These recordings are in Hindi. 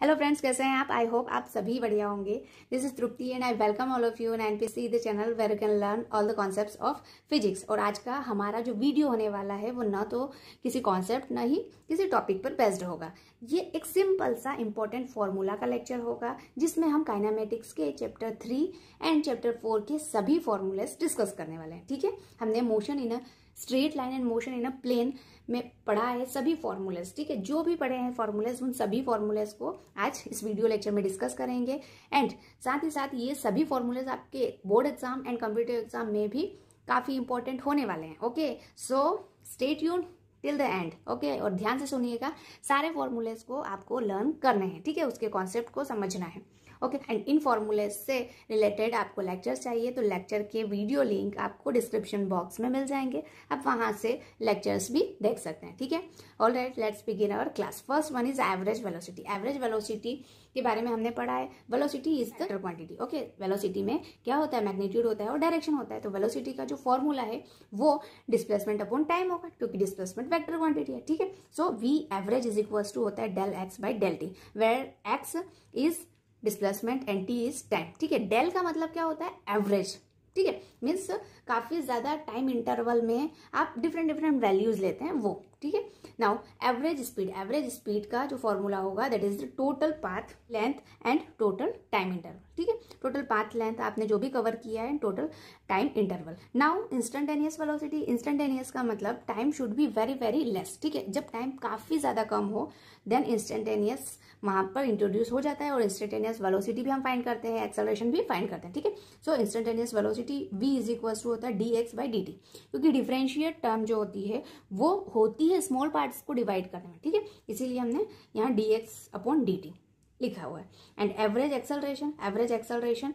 हेलो फ्रेंड्स कैसे हैं आप आई होप आप सभी बढ़िया होंगे this is Tripti and I welcome all of you N P C the channel where can learn all the concept of physics और आज का हमारा जो वीडियो होने वाला है वो न तो किसी कॉन्सेप्ट न ही किसी टॉपिक पर बेस्ड होगा ये एक सिंपल सा इंपॉर्टेंट फॉर्मूला का लेक्चर होगा जिसमें हम काइनामेटिक्स के chapter three and chapter four के सभी फॉर्मूलेस डिस्कस करने वाले हैं ठीक है हमने motion in a straight line and motion in a plane में पढ़ा है सभी फॉर्मूलेस ठीक है जो भी पढ़े हैं फॉर्मूलेस उन सभी फॉर्मूलेस को आज इस वीडियो लेक्चर में डिस्कस करेंगे एंड साथ ही साथ ये सभी फॉर्मूलेस आपके board exam and computer exam में भी काफ़ी इंपॉर्टेंट होने वाले हैं okay so stay tune till the end okay और ध्यान से सुनिएगा सारे फॉर्मूलेज को आपको लर्न करने हैं ठीक है उसके कॉन्सेप्ट को समझना है ओके एंड इन फॉर्मूले से रिलेटेड आपको लेक्चर चाहिए तो लेक्चर के वीडियो लिंक आपको डिस्क्रिप्शन बॉक्स में मिल जाएंगे आप वहाँ से लेक्चर्स भी देख सकते हैं ठीक है all right let's begin our class first one is average velocity average velocity के बारे में हमने पढ़ा है वेलोसिटी इज दर क्वांटिटी ओके वेलोसिटी में क्या होता है मैग्नीट्यूड होता है और डायरेक्शन होता है तो वेलोसिटी का जो फॉर्मूला है वो डिस्प्लेसमेंट अपॉन टाइम होगा क्योंकि डिस्प्लेसमेंट वेक्टर क्वांटिटी है ठीक है so V average is equals to होता है del X by del T where X is displacement and T is time ठीक है डेल का मतलब क्या होता है एवरेज ठीक है मीन्स काफ़ी ज़्यादा टाइम इंटरवल में आप डिफरेंट डिफरेंट वैल्यूज़ लेते हैं वो ठीक है now average speed average speed का जो फॉर्मूला होगा that is the total path length and total time interval ठीक है टोटल पाथ लेंथ आपने जो भी कवर किया है total time interval now instantaneous velocity instantaneous का मतलब time should be very very less ठीक है जब टाइम काफ़ी ज़्यादा कम हो देन इंस्टेंटेनियस वहां पर इंट्रोड्यूस हो जाता है और इंस्टेंटेनियस वेलोसिटी भी हम फाइंड करते हैं एक्सेलरेशन भी फाइंड करते हैं ठीक है so instantaneous velocity V is equal to होता है D X by D T क्योंकि डिफ्रेंशिएट टर्म जो होती है वो होती है स्मॉल पार्ट्स को डिवाइड करने में ठीक है इसीलिए हमने यहाँ D X upon D T लिखा हुआ है and average acceleration average acceleration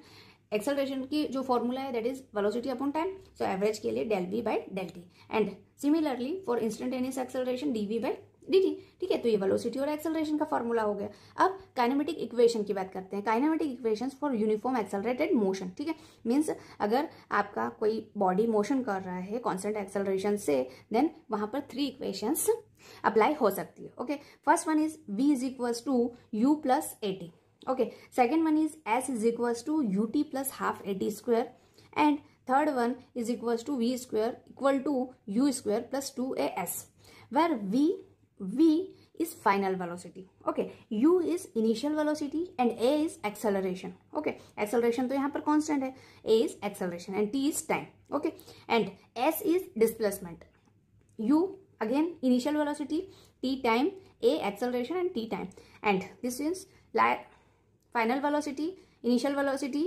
acceleration की जो फॉर्मूला है that is velocity upon time so average के लिए del V by del T and similarly for instantaneous acceleration D V by D T ठीक है तो ये वेलोसिटी और एक्सेलरेशन का फॉर्मूला हो गया अब काइनेमेटिक इक्वेशन की बात करते हैं kinematic equation for uniform accelerated motion ठीक है मीन्स अगर आपका कोई बॉडी मोशन कर रहा है कॉन्सेंट एक्सेलरेशन से देन वहां पर थ्री इक्वेशंस अप्लाई हो सकती है okay first one is V is equal to U plus A T okay second one is S is equal to U T plus half A T square and third one is equal to V square equal to U square plus two A S where V v is final velocity okay u is initial velocity and a is acceleration okay acceleration to यहाँ पर constant a is acceleration and t is time okay and s is displacement u again initial velocity t time a acceleration and t time and this is final velocity initial velocity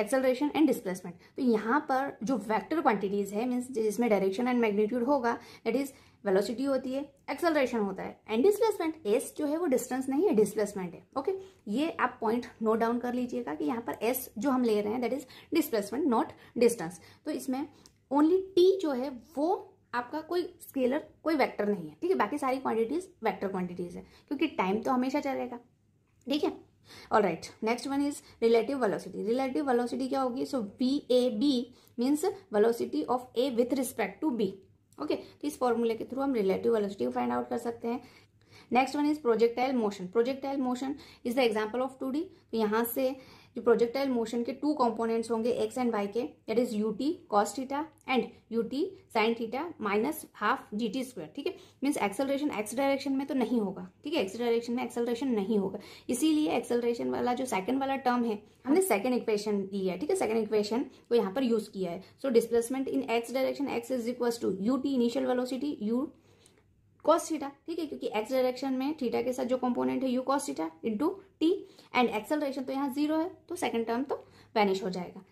acceleration and displacement तो यहाँ पर जो वैक्टर क्वांटिटीज है मीन्स जिसमें डायरेक्शन एंड मैग्नीट्यूड होगा दैट इज वेलोसिटी होती है एक्सेलरेशन होता है एंड डिस्प्लेसमेंट एस जो है वो डिस्टेंस नहीं है डिस्प्लेसमेंट है ओके okay? ये आप पॉइंट नोट डाउन कर लीजिएगा कि यहाँ पर एस जो हम ले रहे हैं that is displacement not distance तो इसमें ओनली टी जो है वो आपका कोई स्केलर कोई वैक्टर नहीं है ठीक है बाकी सारी क्वांटिटीज वैक्टर क्वांटिटीज है क्योंकि टाइम तो हमेशा चलेगा ठीक है right next one is relative velocity relative velocity क्या होगी so B A B means velocity of A with respect to B okay तो इस फॉर्मूले के थ्रू हम रिलेटिव वेलोसिटी फाइंड आउट कर सकते हैं next one is projectile motion projectile motion is the example of two तो यहाँ से जो प्रोजेक्टाइल मोशन के टू कंपोनेंट्स होंगे एक्स एंड वाई के that is U T cos theta and U T sine theta minus half G T square ठीक है मीन्स एक्सेलरेशन एक्स डायरेक्शन में तो नहीं होगा ठीक है एक्स डायरेक्शन में एक्सेलरेशन नहीं होगा इसीलिए एक्सेलरेशन वाला जो सेकंड वाला टर्म है हमने सेकंड इक्वेशन लिया है ठीक है सेकंड इक्वेशन को यहाँ पर यूज किया है so displacement in X direction X is equal to U T initial velocity U cos theta ठीक है क्योंकि एक्स डायरेक्शन में थीटा के साथ जो कंपोनेंट है U cos theta into T and acceleration तो यहाँ जीरो है तो सेकंड टर्म तो वैनिश हो जाएगा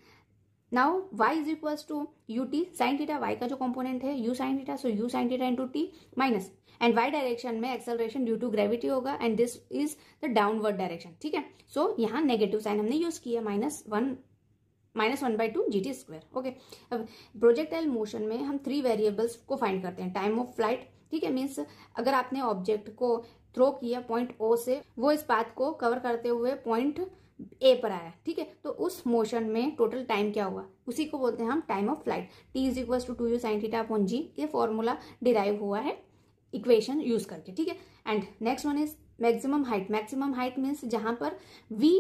now Y is equal to U T sine theta Y का जो कंपोनेंट है U sine theta so U sine theta into T minus and Y direction में एक्सेलरेशन ड्यू टू ग्रेविटी होगा and this is the downward direction ठीक है सो यहाँ नेगेटिव साइन हमने यूज किया minus one minus one by two G T square okay अब प्रोजेक्टाइल मोशन में हम थ्री वेरिएबल्स को फाइंड करते हैं टाइम ऑफ फ्लाइट ठीक है मीन्स अगर आपने ऑब्जेक्ट को थ्रो किया पॉइंट ओ से वो इस पाथ को कवर करते हुए पॉइंट ए पर आया ठीक है तो उस मोशन में टोटल टाइम क्या हुआ उसी को बोलते हैं हम time of flight T is equal to two U sine theta upon G ये फॉर्मूला डिराइव हुआ है इक्वेशन यूज करके ठीक है and next one is maximum height maximum height means जहां पर वी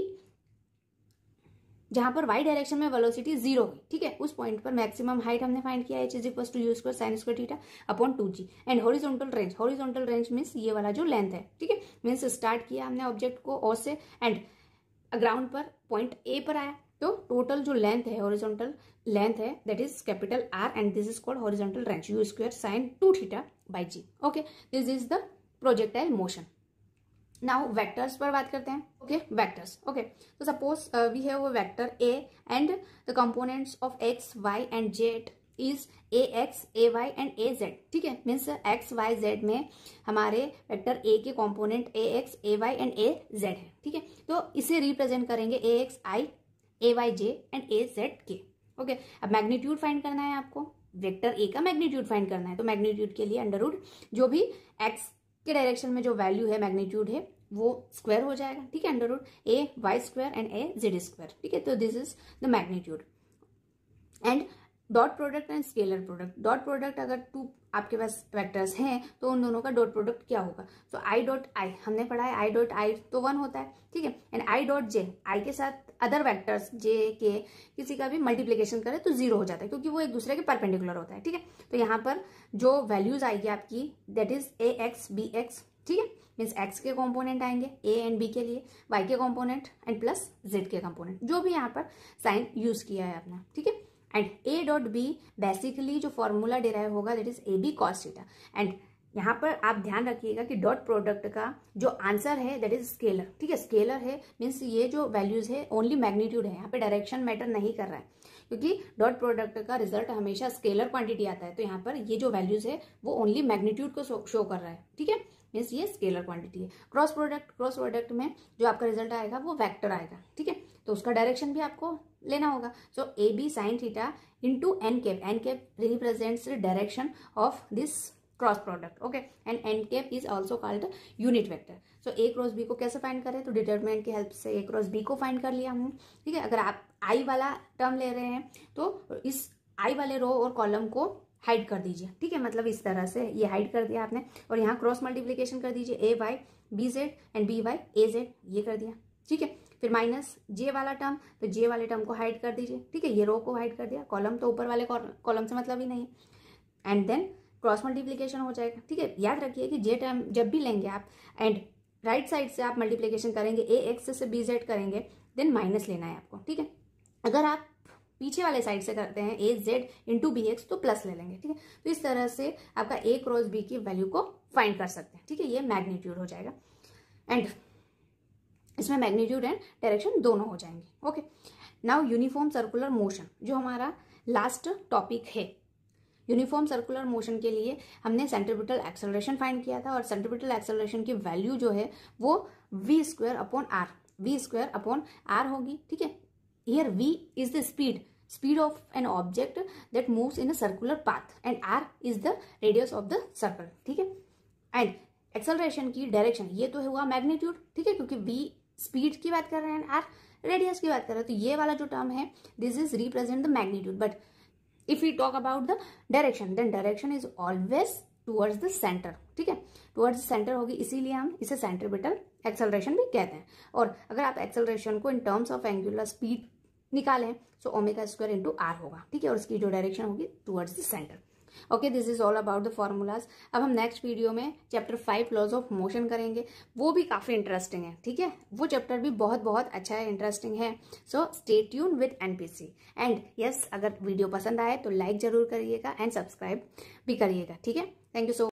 जहां पर वाई डायरेक्शन में वेलोसिटी जीरो हुई ठीक है उस पॉइंट पर मैक्सिमम हाइट हमने फाइंड किया H is equal to U square sine square theta upon two G and horizontal range horizontal range means ये वाला जो लेंथ है ठीक है मीन्स स्टार्ट किया हमने ऑब्जेक्ट को और से एंड ग्राउंड पर पॉइंट ए पर आया तो टोटल जो लेंथ है हॉरिजॉन्टल लेंथ है that is capital R and this is called horizontal range U square sine two theta by G okay this is the projectile motion now vectors पर बात करते हैं ओके वेक्टर्स ओके तो suppose we have vector A and the components of X Y and Z is A X A Y and A Z ठीक है मीन्स एक्स वाई जेड में हमारे वेक्टर ए के component A X A Y and A Z है ठीक है तो इसे रिप्रेजेंट करेंगे A X I A Y J and A Z K okay अब मैग्नीट्यूड फाइंड करना है आपको वेक्टर ए का मैग्नीट्यूड फाइंड करना है तो मैग्नीट्यूड के लिए अंडरवुड जो भी एक्स के डायरेक्शन में जो वैल्यू है मैग्नीट्यूड है वो स्क्वायर हो जाएगा ठीक है under root A Y square and A Z square ठीक है तो this is the magnitude and dot product and scalar product dot product अगर टू आपके पास वेक्टर्स हैं तो उन दोनों का डॉट प्रोडक्ट क्या होगा तो आई डॉट आई हमने पढ़ा है आई डॉट आई तो वन होता है ठीक है एंड आई डॉट जे आई के साथ अदर वेक्टर्स जे के किसी का भी मल्टीप्लीकेशन करें तो जीरो हो जाता है क्योंकि वो एक दूसरे के परपेंडिकुलर होता है ठीक है तो यहाँ पर जो वैल्यूज आएगी आपकी that is A X B X ठीक है मीन्स एक्स के कॉम्पोनेंट आएंगे ए एंड बी के लिए वाई के कॉम्पोनेंट एंड प्लस जेड के कॉम्पोनेंट जो भी यहाँ पर साइन यूज किया है आपने ठीक है and A dot B basically जो फॉर्मूला डिराइव होगा that is A B cos and यहाँ पर आप ध्यान रखिएगा कि डॉट प्रोडक्ट का जो आंसर है दैट इज स्केलर ठीक है स्केलर है मीन्स ये जो वैल्यूज है ओनली मैग्नीट्यूड है यहाँ पे डायरेक्शन मैटर नहीं कर रहा है क्योंकि डॉट प्रोडक्ट का रिजल्ट हमेशा स्केलर क्वांटिटी आता है तो यहाँ पर ये जो वैल्यूज है वो ओनली मैग्नीट्यूड को शो कर रहा है ठीक है मीन्स ये स्केलर क्वांटिटी है क्रॉस प्रोडक्ट क्रॉस प्रोडक्ट में जो आपका रिजल्ट आएगा वो वैक्टर आएगा ठीक है तो उसका डायरेक्शन भी आपको लेना होगा so A B sine theta into N cap N cap represents direction of this cross product okay and N cap is also called unit vector so A cross B को कैसे फाइंड करें तो डिटर्मेंट की हेल्प से ए क्रॉस बी को फाइंड कर लिया हूँ ठीक है अगर आप आई वाला टर्म ले रहे हैं तो इस आई वाले रो और कॉलम को हाइड कर दीजिए ठीक है मतलब इस तरह से ये हाइड कर दिया आपने और यहाँ क्रॉस मल्टीप्लीकेशन कर दीजिए A by B Z and B by A Z ये कर दिया ठीक है फिर माइनस जे वाला टर्म तो जे वाले टर्म को हाइड कर दीजिए ठीक है ये रो को हाइड कर दिया कॉलम तो ऊपर वाले कॉलम से मतलब ही नहीं है एंड देन क्रॉस मल्टीप्लीकेशन हो जाएगा ठीक है याद रखिए कि जे टर्म जब भी लेंगे आप एंड राइट साइड से आप मल्टीप्लीकेशन करेंगे ए एक्स से बी जेड करेंगे देन माइनस लेना है आपको ठीक है अगर आप पीछे वाले साइड से करते हैं A Z into B X तो प्लस ले लेंगे ठीक है तो इस तरह से आपका ए क्रॉस बी की वैल्यू को फाइंड कर सकते हैं ठीक है ये मैग्नीट्यूड हो जाएगा एंड इसमें मैग्नीट्यूड एंड डायरेक्शन दोनों हो जाएंगे okay now uniform circular motion जो हमारा लास्ट टॉपिक है यूनिफॉर्म सर्कुलर मोशन के लिए हमने सेंट्रिपिटल एक्सेलरेशन फाइंड किया था और सेंट्रिपिटल एक्सेलरेशन की वैल्यू जो है वो V square upon R V square upon R होगी ठीक है here V is the speed speed of an object that moves in a circular path and R is the radius of the circle ठीक है एंड एक्सेलरेशन की डायरेक्शन ये तो हुआ मैग्नीट्यूड ठीक है क्योंकि वी स्पीड की बात कर रहे हैं एट रेडियस की बात कर रहे हैं तो ये वाला जो टर्म है this is represent the magnitude but if you talk about the direction then direction is always towards the centre ठीक है टुवर्ड्स द सेंटर होगी इसीलिए हम इसे सेंट्रीपिटल एक्सेलरेशन भी कहते हैं और अगर आप एक्सेलरेशन को in terms of angular speed निकालें तो ओमेगा स्क्वायर इंटू आर होगा ठीक है और इसकी जो डायरेक्शन होगी towards the centre okay this is all about the formulas अब हम नेक्स्ट वीडियो में chapter five laws of motion करेंगे वो भी काफ़ी इंटरेस्टिंग है ठीक है वो चैप्टर भी बहुत बहुत अच्छा है इंटरेस्टिंग है so stay tuned with NPC and yes अगर वीडियो पसंद आए तो लाइक जरूर करिएगा एंड सब्सक्राइब भी करिएगा ठीक है थैंक यू सो